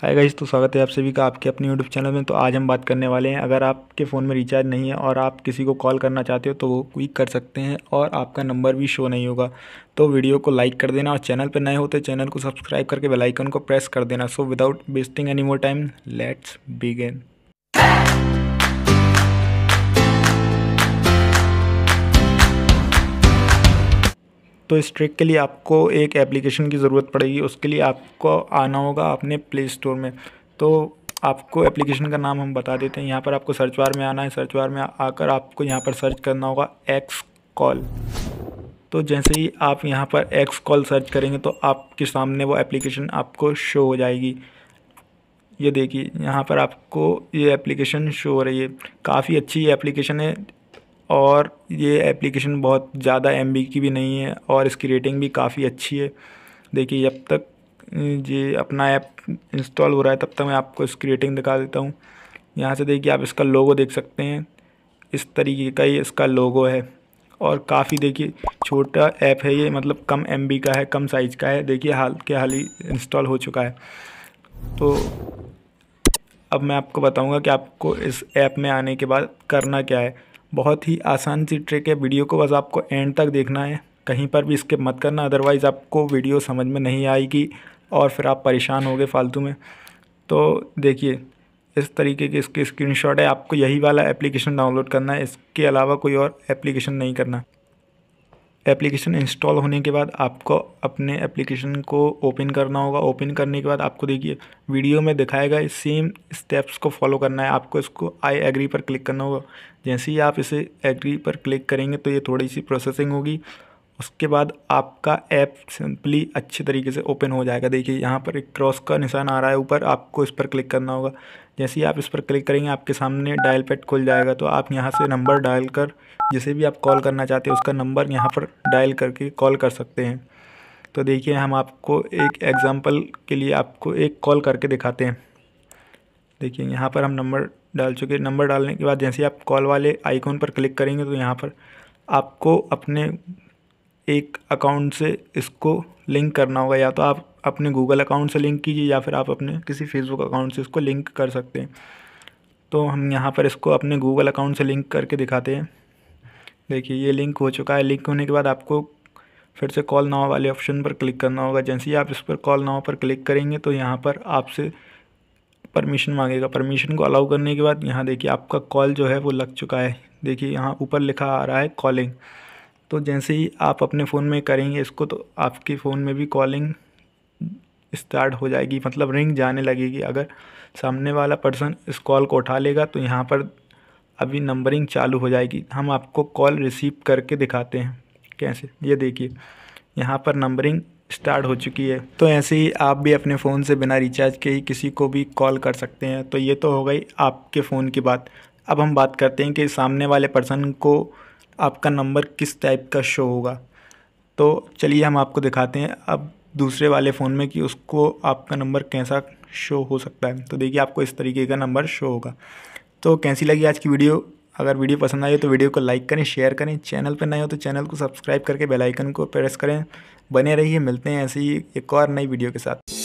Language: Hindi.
हाय गाइस तो स्वागत है आप सभी का आपके अपने यूट्यूब चैनल में तो आज हम बात करने वाले हैं अगर आपके फ़ोन में रिचार्ज नहीं है और आप किसी को कॉल करना चाहते हो तो वो क्विक कर सकते हैं और आपका नंबर भी शो नहीं होगा तो वीडियो को लाइक कर देना और चैनल पर नए हो तो चैनल को सब्सक्राइब करके बेलाइकन को प्रेस कर देना so without wasting any more time let's begin तो इस ट्रिक के लिए आपको एक एप्लीकेशन की ज़रूरत पड़ेगी उसके लिए आपको आना होगा अपने प्ले स्टोर में तो आपको एप्लीकेशन का नाम हम बता देते हैं यहाँ पर आपको सर्च बार में आना है सर्च बार में आकर आपको यहाँ पर सर्च करना होगा एक्स कॉल तो जैसे ही आप यहाँ पर एक्स कॉल सर्च करेंगे तो आपके सामने वो एप्लीकेशन आपको शो हो जाएगी ये देखिए यहाँ पर आपको ये एप्लीकेशन शो हो रही है काफ़ी अच्छी एप्लीकेशन है और ये एप्लीकेशन बहुत ज़्यादा एम की भी नहीं है और इसकी रेटिंग भी काफ़ी अच्छी है देखिए जब तक ये अपना ऐप इंस्टॉल हो रहा है तब तक मैं आपको इसकी रेटिंग दिखा देता हूँ यहाँ से देखिए आप इसका लोगो देख सकते हैं इस तरीके का ही इसका लोगो है और काफ़ी देखिए छोटा ऐप है ये मतलब कम एम का है कम साइज़ का है देखिए हाल के हाल ही इंस्टॉल हो चुका है तो अब मैं आपको बताऊंगा कि आपको इस ऐप में आने के बाद करना क्या है बहुत ही आसान सी ट्रिक है वीडियो को बस आपको एंड तक देखना है कहीं पर भी स्किप मत करना अदरवाइज़ आपको वीडियो समझ में नहीं आएगी और फिर आप परेशान गए फालतू में तो देखिए इस तरीके की इसकी स्क्रीनशॉट है आपको यही वाला एप्लीकेशन डाउनलोड करना है इसके अलावा कोई और एप्लीकेशन नहीं करना एप्लीकेशन इंस्टॉल होने के बाद आपको अपने एप्लीकेशन को ओपन करना होगा ओपन करने के बाद आपको देखिए वीडियो में दिखाएगा सेम स्टेप्स को फॉलो करना है आपको इसको आई एग्री पर क्लिक करना होगा जैसे ही आप इसे एग्री पर क्लिक करेंगे तो ये थोड़ी सी प्रोसेसिंग होगी उसके बाद आपका ऐप सिंपली अच्छे तरीके से ओपन हो जाएगा देखिए यहाँ पर एक क्रॉस का निशान आ रहा है ऊपर आपको इस पर क्लिक करना होगा जैसे ही आप इस पर क्लिक करेंगे आपके सामने डायल पैड खुल जाएगा तो आप यहाँ से नंबर डायल कर जिसे भी आप कॉल करना चाहते हैं उसका नंबर यहाँ पर डायल करके कॉल कर सकते हैं तो देखिए हम आपको एक एग्ज़ाम्पल के लिए आपको एक कॉल करके दिखाते हैं देखिए यहाँ पर हम नंबर डाल चुके नंबर डालने के बाद जैसे ही आप कॉल वाले आइकॉन पर क्लिक करेंगे तो यहाँ पर आपको अपने एक अकाउंट से इसको लिंक करना होगा या तो आप अपने गूगल अकाउंट से लिंक कीजिए या फिर आप अपने किसी फेसबुक अकाउंट से इसको लिंक कर सकते हैं तो हम यहाँ पर इसको अपने गूगल अकाउंट से लिंक करके दिखाते हैं देखिए ये लिंक हो चुका है लिंक होने के बाद आपको फिर से कॉल नाव वाले ऑप्शन पर क्लिक करना होगा जैसे ही आप इस पर कॉल नाव पर क्लिक करेंगे तो यहाँ पर आपसे परमिशन मांगेगा परमिशन को अलाउ करने के बाद यहाँ देखिए आपका कॉल जो है वो लग चुका है देखिए यहाँ ऊपर लिखा आ रहा है कॉलिंग तो जैसे ही आप अपने फ़ोन में करेंगे इसको तो आपके फ़ोन में भी कॉलिंग स्टार्ट हो जाएगी मतलब रिंग जाने लगेगी अगर सामने वाला पर्सन इस कॉल को उठा लेगा तो यहाँ पर अभी नंबरिंग चालू हो जाएगी हम आपको कॉल रिसीव करके दिखाते हैं कैसे ये देखिए यहाँ पर नंबरिंग स्टार्ट हो चुकी है तो ऐसे ही आप भी अपने फ़ोन से बिना रिचार्ज के ही किसी को भी कॉल कर सकते हैं तो ये तो हो गई आपके फ़ोन की बात अब हम बात करते हैं कि सामने वाले पर्सन को आपका नंबर किस टाइप का शो होगा तो चलिए हम आपको दिखाते हैं अब दूसरे वाले फ़ोन में कि उसको आपका नंबर कैसा शो हो सकता है तो देखिए आपको इस तरीके का नंबर शो होगा तो कैसी लगी आज की वीडियो अगर वीडियो पसंद आई हो तो वीडियो को लाइक करें शेयर करें चैनल पर नए हो तो चैनल को सब्सक्राइब करके बेल आइकन को प्रेस करें बने रहिए है, मिलते हैं ऐसे ही एक और नई वीडियो के साथ